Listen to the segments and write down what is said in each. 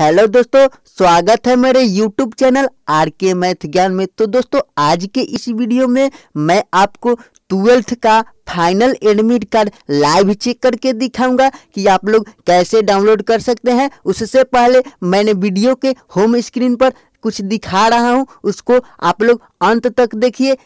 hello दोस्तों स्वागत है मेरे YouTube channel R K math ज्ञान में तो दोस्तों आज के इस वीडियो में मैं आपको ट्वेल्थ का final admit card live check करके दिखाऊंगा कि आप लोग कैसे डाउनलोड कर सकते हैं उससे पहले मैंने वीडियो के होम स्क्रीन पर कुछ दिखा रहा हूं उसको आप लोग अंत तक देखिए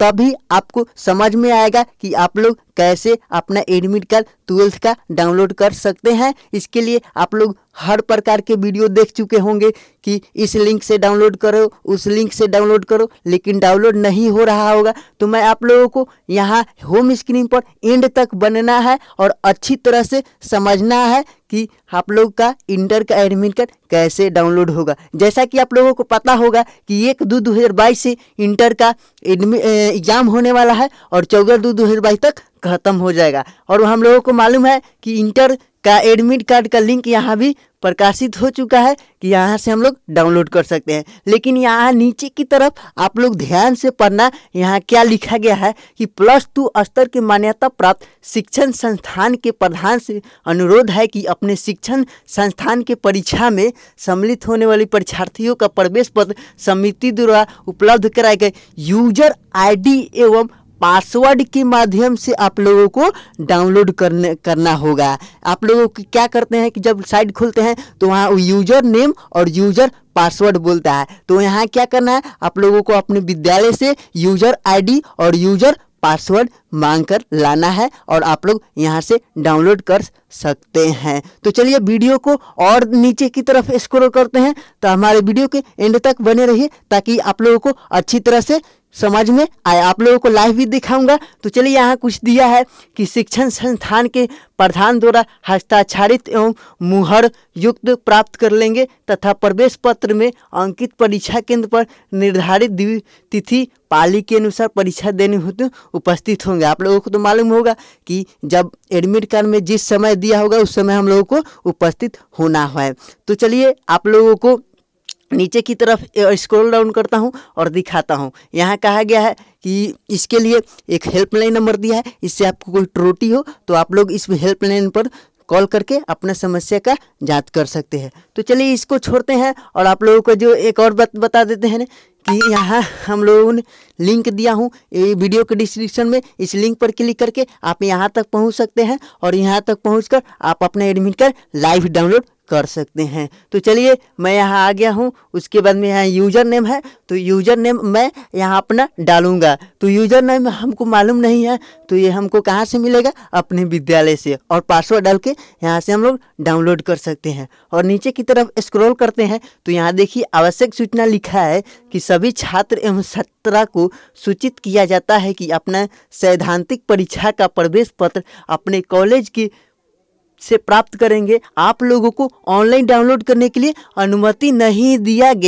तभी आपको समझ में आएगा कि आप लोग कैसे अपना एडमिट कार्ड ट्वेल्थ का डाउनलोड कर सकते हैं इसके लिए आप लोग हर प्रकार के वीडियो देख चुके होंगे कि इस लिंक से डाउनलोड करो उस लिंक से डाउनलोड करो लेकिन डाउनलोड नहीं हो रहा होगा तो मैं आप लोगों को यहाँ होम स्क्रीन पर एंड तक बनना है और अच्छी तरह से समझना है कि आप लोग का इंटर का एडमिट कार्ड कैसे डाउनलोड होगा जैसा कि आप लोगों को पता होगा कि एक दो दो हज़ार बाईस से इंटर का एग्ज़ाम होने वाला है और चौदह दो दो हज़ार बाईस तक खत्म हो जाएगा और हम लोगों को मालूम है कि इंटर का एडमिट कार्ड का लिंक यहाँ भी प्रकाशित हो चुका है कि यहाँ से हम लोग डाउनलोड कर सकते हैं लेकिन यहाँ नीचे की तरफ आप लोग ध्यान से पढ़ना यहाँ क्या लिखा गया है कि प्लस टू स्तर के मान्यता प्राप्त शिक्षण संस्थान के प्रधान से अनुरोध है कि अपने शिक्षण संस्थान के परीक्षा में सम्मिलित होने वाली परीक्षार्थियों का प्रवेश पत्र समिति द्वारा उपलब्ध कराए गए यूजर आई एवं पासवर्ड के माध्यम से आप लोगों को डाउनलोड करने करना होगा आप लोगों की क्या करते हैं कि जब साइट खोलते हैं तो वहाँ यूजर नेम और यूजर पासवर्ड बोलता है तो यहाँ क्या करना है आप लोगों को अपने विद्यालय से यूजर आईडी और यूजर पासवर्ड मांग कर लाना है और आप लोग यहाँ से डाउनलोड कर सकते हैं तो चलिए वीडियो को और नीचे की तरफ स्क्रॉल करते हैं तो हमारे वीडियो के एंड तक बने रहिए ताकि आप लोगों को अच्छी तरह से समझ में आए आप लोगों को लाइव भी दिखाऊंगा तो चलिए यहाँ कुछ दिया है कि शिक्षण संस्थान के प्रधान द्वारा हस्ताक्षरित एवं मुहर युक्त प्राप्त कर लेंगे तथा प्रवेश पत्र में अंकित परीक्षा केंद्र पर निर्धारित तिथि पाली के अनुसार परीक्षा देने हेतु तो उपस्थित होंगे आप लोगों को तो मालूम होगा कि जब एडमिट कार्ड में जिस समय दिया होगा उस समय हम लोगों को उपस्थित होना है तो चलिए आप लोगों को नीचे की तरफ स्क्रॉल डाउन करता हूँ और दिखाता हूँ यहाँ कहा गया है कि इसके लिए एक हेल्पलाइन नंबर दिया है इससे आपको कोई त्रुटि हो तो आप लोग इस हेल्पलाइन पर कॉल करके अपना समस्या का जांच कर सकते हैं तो चलिए इसको छोड़ते हैं और आप लोगों को जो एक और बात बता देते हैं कि यहाँ हम लोगों ने लिंक दिया हूँ वीडियो के डिस्क्रिप्शन में इस लिंक पर क्लिक करके आप यहाँ तक पहुँच सकते हैं और यहाँ तक पहुँच आप अपना एडमिट कार्ड लाइव डाउनलोड कर सकते हैं तो चलिए मैं यहाँ आ गया हूँ उसके बाद में यहाँ यूज़र नेम है तो यूज़र नेम मैं यहाँ अपना डालूँगा तो यूज़र नेम हमको मालूम नहीं है तो ये हमको कहाँ से मिलेगा अपने विद्यालय से और पासवर्ड डाल के यहाँ से हम लोग डाउनलोड कर सकते हैं और नीचे की तरफ स्क्रॉल करते हैं तो यहाँ देखिए आवश्यक सूचना लिखा है कि सभी छात्र एवं छात्रा को सूचित किया जाता है कि अपना सैद्धांतिक परीक्षा का प्रवेश पत्र अपने कॉलेज की से प्राप्त करेंगे आप लोगों को ऑनलाइन डाउनलोड करने के लिए अनुमति नहीं दिया गया